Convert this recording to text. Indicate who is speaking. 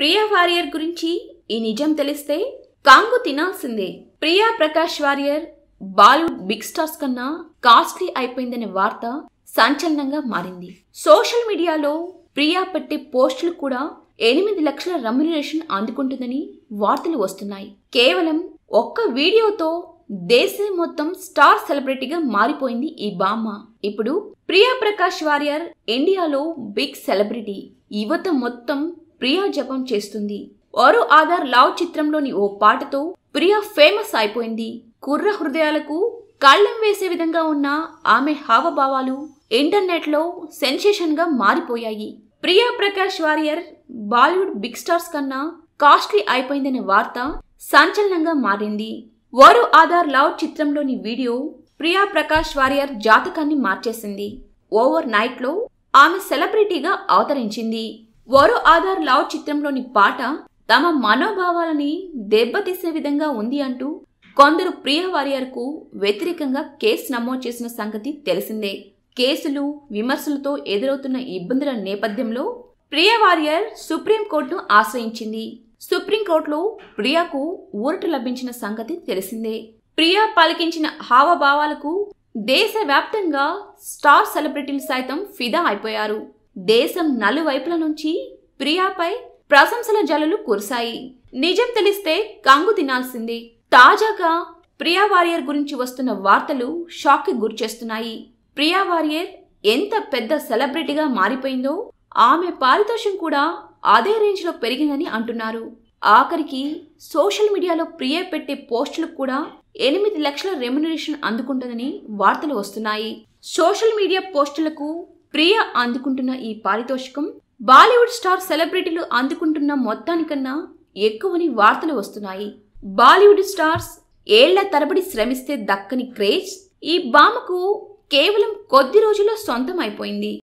Speaker 1: Priya warrior గురించి ఈ నిజం తెలిస్తే కాంగు తినాల్సిందే Priya Prakash Varrier Bollywood big stars కన్నా కాస్ట్లీ అయిపోయిందనే వార్త సంచలనంగా మారింది సోషల్ మీడియాలో ప్రియా పెట్టే పోస్టులు కూడా ఎనిమిది లక్షల రెమ్యునరేషన్ అందుకుంటుందని వార్తలు వస్తున్నాయి కేవలం ఒక్క వీడియోతో దేశం మొత్తం స్టార్ సెలబ్రిటీగా మారిపోయింది ఈ బామ్మ ఇప్పుడు ప్రియా ప్రకాష్ వారియర్ ఇండియాలో బిగ్ సెలబ్రిటీ యువత మొత్తం ప్రియా జపం చేస్తుంది ఓరో ఆధార్ లావ్ చిత్రంలోని ఓ పాటతో ప్రియా ఫేమస్ అయిపోయింది కుర్ర హృదయాలకు కళ్ళం వేసే విధంగా ఉన్న ఆమె హావభావాలు ఇంటర్నెట్లో సెన్సేషన్గా మారిపోయాయి Priya Prakash Varrier Bollywood big stars కన్నా కాస్ట్లీ అయిపోయిందనే వార్త సంచలనంగా మారింది వరు ఆధార్ లవ్ చిత్రంలోని వీడియో ప్రియా ప్రకాష్ వారియర్ జాతకాన్ని మార్చేసింది ఓవర్ నైట్లో ఆమె సెలబ్రిటీగా అవతరించింది వరో ఆధార్ లావ్ చిత్రంలోని పాట తమ మనోభావాలని దెబ్బతీసే విధంగా ఉంది అంటూ కొందరు ప్రియ వారియర్కు వ్యతిరేకంగా కేసు నమోదు చేసిన సంగతి తెలిసిందే కేసులు విమర్శలతో ఎదురవుతున్న ఇబ్బందుల నేపథ్యంలో ప్రియ వారియర్ సుప్రీంకోర్టును ఆశ్రయించింది సుప్రీంకోర్టులో ప్రియాకు ఊరట లభించిన సంగతి తెలిసిందే ప్రియా పలికించిన హావభావాలకు దేశవ్యాప్తంగా స్టార్ సెలబ్రిటీలు సైతం ఫిదా అయిపోయారు దేశం నలువైపుల నుంచి ప్రియాపై ప్రశంసల జల్లులు కురిశాయి నిజం తెలిస్తే కంగు తినాల్సింది తాజాగా ప్రియా వారియర్ గురించి వస్తున్న వార్తలు షాక్కి గురిచేస్తున్నాయి ప్రియా వారియర్ ఎంత పెద్ద సెలబ్రిటీగా మారిపోయిందో ఆమె పారితోషం కూడా అదే రేంజ్లో పెరిగిందని అంటున్నారు ఆఖరికి సోషల్ మీడియాలో ప్రియ పెట్టే పోస్టులకు కూడా ఎనిమిది లక్షల రెమ్యునరేషన్ అందుకుంటుందని వార్తలు వస్తున్నాయి సోషల్ మీడియా పోస్టులకు ప్రియ అందుకుంటున్న ఈ పారితోషికం బాలీవుడ్ స్టార్ సెలబ్రిటీలు అందుకుంటున్న మొత్తానికన్నా ఎక్కువని వార్తలు వస్తున్నాయి బాలీవుడ్ స్టార్స్ ఏళ్ల తరబడి శ్రమిస్తే దక్కని క్రేజ్ ఈ బామకు కేవలం కొద్ది రోజుల్లో సొంతం అయిపోయింది